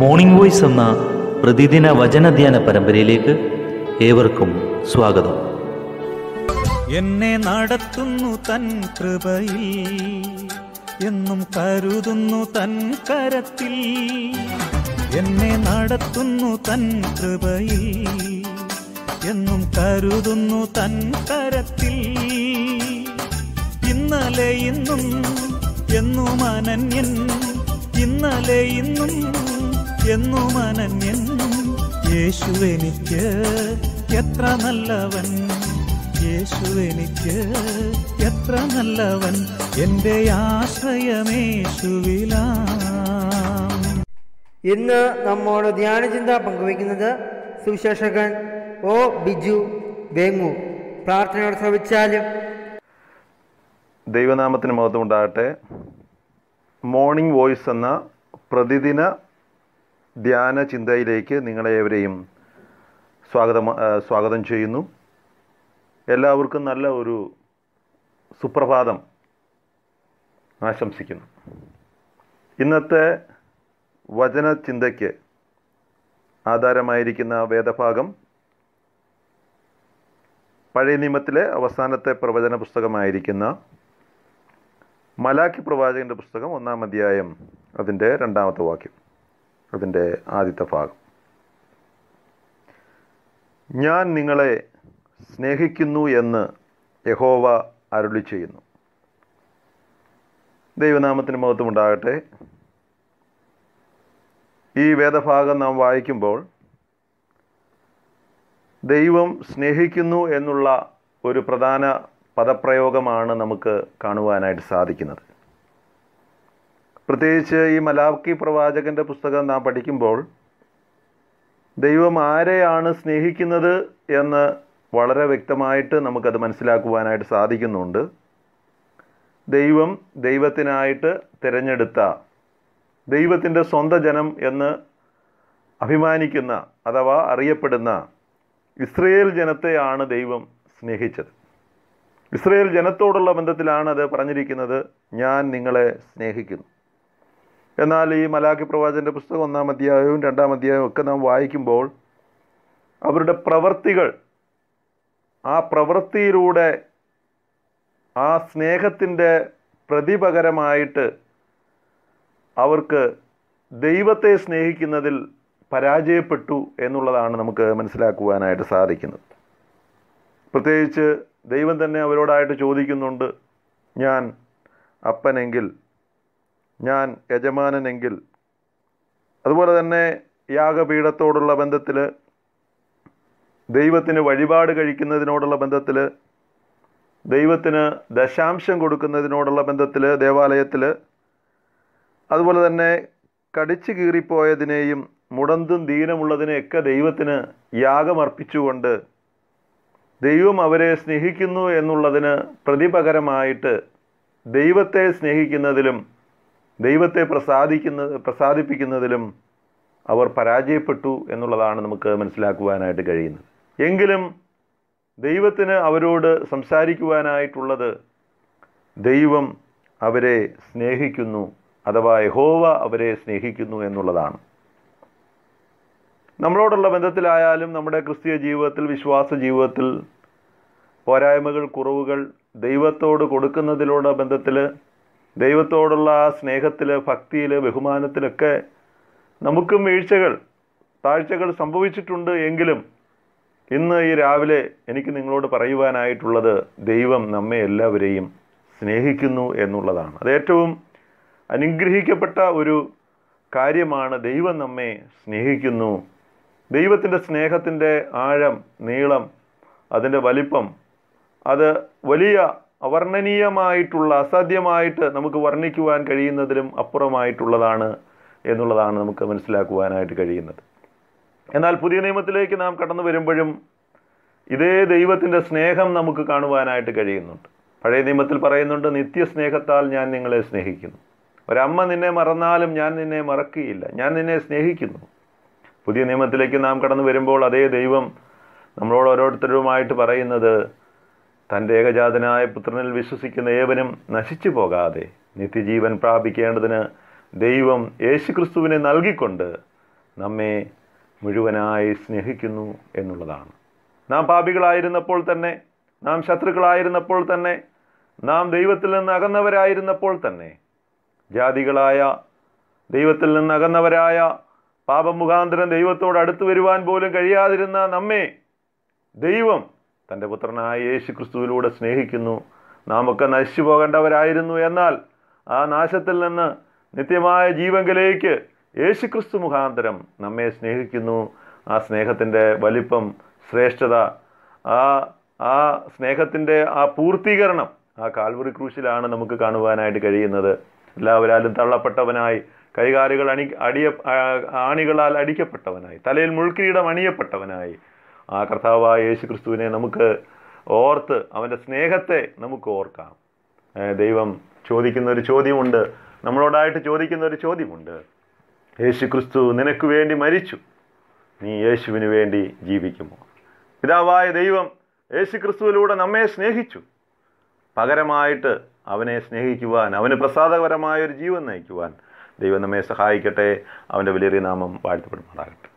morning voice എന്ന പ്രതിദിന വചനധ്യാന പരമ്പരയിലേക്ക് ഏവർക്കും സ്വാഗതം എന്നെ നടത്തുന്നു തൻ കൃപയിൽ എന്നും കരുതുന്നു തൻ കരത്തിൽ എന്നെ നടത്തുന്നു തൻ കൃപയിൽ എന്നും കരുതുന്നു തൻ കരത്തിൽ ഇന്നലെ ഇന്നും എന്നും അനന്യൻ ഇന്നലെ ഇന്നും എന്നും യേശു എനിക്ക് എത്ര നല്ലവൻ എനിക്ക് എത്ര നല്ലവൻ എൻ്റെ ആശ്രയമേശുവില ഇന്ന് നമ്മോട് ധ്യാനചിന്ത പങ്കുവയ്ക്കുന്നത് സുവിശേഷകൻ ഓ ബിജു വേങ്ങു പ്രാർത്ഥനയോട് ശ്രമിച്ചാലും ദൈവനാമത്തിന് മഹത്വം ഉണ്ടാകട്ടെ മോർണിംഗ് വോയിസ് എന്ന പ്രതിദിന ധ്യാന ചിന്തയിലേക്ക് നിങ്ങളെവരെയും സ്വാഗതം സ്വാഗതം ചെയ്യുന്നു എല്ലാവർക്കും നല്ല ഒരു സുപ്രഭാതം ആശംസിക്കുന്നു ഇന്നത്തെ വചന ചിന്തയ്ക്ക് ആധാരമായിരിക്കുന്ന വേദഭാഗം പഴയ നിയമത്തിലെ അവസാനത്തെ പ്രവചന പുസ്തകമായിരിക്കുന്ന മലാഖി പ്രവാചകൻ്റെ പുസ്തകം ഒന്നാം അധ്യായം അതിൻ്റെ രണ്ടാമത്തെ വാക്യം അതിൻ്റെ ആദ്യത്തെ ഭാഗം ഞാൻ നിങ്ങളെ സ്നേഹിക്കുന്നു എന്ന് യഹോവ അരുളി ചെയ്യുന്നു ദൈവനാമത്തിന് മഹത്വമുണ്ടാകട്ടെ ഈ വേദഭാഗം നാം വായിക്കുമ്പോൾ ദൈവം സ്നേഹിക്കുന്നു എന്നുള്ള ഒരു പ്രധാന പദപ്രയോഗമാണ് നമുക്ക് കാണുവാനായിട്ട് സാധിക്കുന്നത് പ്രത്യേകിച്ച് ഈ മലാക്കി പ്രവാചകൻ്റെ പുസ്തകം നാം പഠിക്കുമ്പോൾ ദൈവം ആരെയാണ് സ്നേഹിക്കുന്നത് എന്ന് വളരെ വ്യക്തമായിട്ട് നമുക്കത് മനസ്സിലാക്കുവാനായിട്ട് സാധിക്കുന്നുണ്ട് ദൈവം ദൈവത്തിനായിട്ട് തിരഞ്ഞെടുത്ത ദൈവത്തിൻ്റെ സ്വന്തം ജനം എന്ന് അഭിമാനിക്കുന്ന അഥവാ അറിയപ്പെടുന്ന ഇസ്രയേൽ ജനത്തെയാണ് ദൈവം സ്നേഹിച്ചത് ഇസ്രയേൽ ജനത്തോടുള്ള ബന്ധത്തിലാണ് അത് പറഞ്ഞിരിക്കുന്നത് ഞാൻ നിങ്ങളെ സ്നേഹിക്കുന്നു എന്നാൽ ഈ മലാഖി പ്രവാചൻ്റെ പുസ്തകം ഒന്നാം അധ്യായവും രണ്ടാം അധ്യായവും ഒക്കെ നാം വായിക്കുമ്പോൾ അവരുടെ പ്രവൃത്തികൾ ആ പ്രവൃത്തിയിലൂടെ ആ സ്നേഹത്തിൻ്റെ പ്രതിപകരമായിട്ട് അവർക്ക് ദൈവത്തെ സ്നേഹിക്കുന്നതിൽ പരാജയപ്പെട്ടു എന്നുള്ളതാണ് നമുക്ക് മനസ്സിലാക്കുവാനായിട്ട് സാധിക്കുന്നത് പ്രത്യേകിച്ച് ദൈവം തന്നെ അവരോടായിട്ട് ചോദിക്കുന്നുണ്ട് ഞാൻ അപ്പനെങ്കിൽ ഞാൻ യജമാനനെങ്കിൽ അതുപോലെ തന്നെ യാഗപീഠത്തോടുള്ള ബന്ധത്തിൽ ദൈവത്തിന് വഴിപാട് കഴിക്കുന്നതിനോടുള്ള ബന്ധത്തിൽ ദൈവത്തിന് ദശാംശം കൊടുക്കുന്നതിനോടുള്ള ബന്ധത്തിൽ ദേവാലയത്തിൽ അതുപോലെ തന്നെ കടിച്ചു കീറിപ്പോയതിനെയും മുടന്തും ദീനമുള്ളതിനെയൊക്കെ ദൈവത്തിന് യാഗമർപ്പിച്ചുകൊണ്ട് ദൈവം അവരെ സ്നേഹിക്കുന്നു എന്നുള്ളതിന് പ്രതിപകരമായിട്ട് ദൈവത്തെ സ്നേഹിക്കുന്നതിലും ദൈവത്തെ പ്രസാദിക്കുന്ന പ്രസാദിപ്പിക്കുന്നതിലും അവർ പരാജയപ്പെട്ടു എന്നുള്ളതാണ് നമുക്ക് മനസ്സിലാക്കുവാനായിട്ട് കഴിയുന്നത് എങ്കിലും ദൈവത്തിന് അവരോട് സംസാരിക്കുവാനായിട്ടുള്ളത് ദൈവം അവരെ സ്നേഹിക്കുന്നു അഥവാ യഹോവ അവരെ സ്നേഹിക്കുന്നു എന്നുള്ളതാണ് നമ്മളോടുള്ള ബന്ധത്തിലായാലും നമ്മുടെ ക്രിസ്തീയ ജീവിതത്തിൽ വിശ്വാസ ജീവിതത്തിൽ പോരായ്മകൾ കുറവുകൾ ദൈവത്തോട് കൊടുക്കുന്നതിലൂടെ ബന്ധത്തിൽ ദൈവത്തോടുള്ള സ്നേഹത്തിൽ ഭക്തിയിൽ ബഹുമാനത്തിലൊക്കെ നമുക്കും വീഴ്ചകൾ താഴ്ചകൾ സംഭവിച്ചിട്ടുണ്ട് എങ്കിലും ഇന്ന് ഈ രാവിലെ എനിക്ക് നിങ്ങളോട് പറയുവാനായിട്ടുള്ളത് ദൈവം നമ്മെ എല്ലാവരെയും സ്നേഹിക്കുന്നു എന്നുള്ളതാണ് അതേറ്റവും അനുഗ്രഹിക്കപ്പെട്ട ഒരു കാര്യമാണ് ദൈവം നമ്മെ സ്നേഹിക്കുന്നു ദൈവത്തിൻ്റെ സ്നേഹത്തിൻ്റെ ആഴം നീളം അതിൻ്റെ വലിപ്പം അത് വലിയ അവർണ്ണനീയമായിട്ടുള്ള അസാധ്യമായിട്ട് നമുക്ക് വർണ്ണിക്കുവാൻ കഴിയുന്നതിലും അപ്പുറമായിട്ടുള്ളതാണ് എന്നുള്ളതാണ് നമുക്ക് മനസ്സിലാക്കുവാനായിട്ട് കഴിയുന്നത് എന്നാൽ പുതിയ നിയമത്തിലേക്ക് നാം കടന്നു വരുമ്പോഴും ഇതേ ദൈവത്തിൻ്റെ സ്നേഹം നമുക്ക് കാണുവാനായിട്ട് കഴിയുന്നുണ്ട് പഴയ നിയമത്തിൽ പറയുന്നുണ്ട് നിത്യസ്നേഹത്താൽ ഞാൻ നിങ്ങളെ സ്നേഹിക്കുന്നു ഒരമ്മ നിന്നെ മറന്നാലും ഞാൻ നിന്നെ മറക്കുകയില്ല ഞാൻ നിന്നെ സ്നേഹിക്കുന്നു പുതിയ നിയമത്തിലേക്ക് നാം കടന്നു വരുമ്പോൾ അതേ ദൈവം നമ്മളോട് ഓരോരുത്തരുമായിട്ട് പറയുന്നത് തൻ്റെ ഏകജാതനായ പുത്രനിൽ വിശ്വസിക്കുന്ന ഏവനും നശിച്ചു പോകാതെ നിത്യജീവൻ പ്രാപിക്കേണ്ടതിന് ദൈവം യേശുക്രിസ്തുവിനെ നൽകിക്കൊണ്ട് നമ്മെ മുഴുവനായി സ്നേഹിക്കുന്നു എന്നുള്ളതാണ് നാം പാപികളായിരുന്നപ്പോൾ തന്നെ നാം ശത്രുക്കളായിരുന്നപ്പോൾ തന്നെ നാം ദൈവത്തിൽ നിന്ന് അകന്നവരായിരുന്നപ്പോൾ തന്നെ ജാതികളായ ദൈവത്തിൽ നിന്ന് അകന്നവരായ പാപമുഖാന്തരം ദൈവത്തോട് അടുത്തു വരുവാൻ പോലും കഴിയാതിരുന്ന നമ്മെ ദൈവം തൻ്റെ പുത്രനായ യേശു ക്രിസ്തുവിലൂടെ സ്നേഹിക്കുന്നു നാമൊക്കെ നശിച്ചു പോകേണ്ടവരായിരുന്നു എന്നാൽ ആ നാശത്തിൽ നിന്ന് നിത്യമായ ജീവങ്കിലേക്ക് യേശു ക്രിസ്തു മുഖാന്തരം നമ്മെ സ്നേഹിക്കുന്നു ആ സ്നേഹത്തിൻ്റെ വലിപ്പം ശ്രേഷ്ഠത ആ ആ സ്നേഹത്തിൻ്റെ ആ പൂർത്തീകരണം ആ കാൽവറി ക്രൂശിലാണ് നമുക്ക് കാണുവാനായിട്ട് കഴിയുന്നത് എല്ലാവരാലും തള്ളപ്പെട്ടവനായി കൈകാലുകൾ അണി അടിയ ആണികളാൽ അടിക്കപ്പെട്ടവനായി തലയിൽ മുൾക്കിരീടം അണിയപ്പെട്ടവനായി ആ കർത്താവായ യേശു ക്രിസ്തുവിനെ നമുക്ക് ഓർത്ത് അവൻ്റെ സ്നേഹത്തെ നമുക്ക് ഓർക്കാം ദൈവം ചോദിക്കുന്ന ഒരു ചോദ്യമുണ്ട് നമ്മളോടായിട്ട് ചോദിക്കുന്ന ഒരു ചോദ്യമുണ്ട് യേശു ക്രിസ്തു നിനക്ക് വേണ്ടി മരിച്ചു നീ യേശുവിന് വേണ്ടി ജീവിക്കുമോ പിതാവായ ദൈവം യേശു ക്രിസ്തുവിലൂടെ നമ്മെ സ്നേഹിച്ചു പകരമായിട്ട് അവനെ സ്നേഹിക്കുവാൻ അവന് പ്രസാദകരമായ ഒരു ജീവൻ നയിക്കുവാൻ ദൈവം നമ്മെ സഹായിക്കട്ടെ അവൻ്റെ വലിയ നാമം വാഴ്ത്തപ്പെടുമാറാകട്ടെ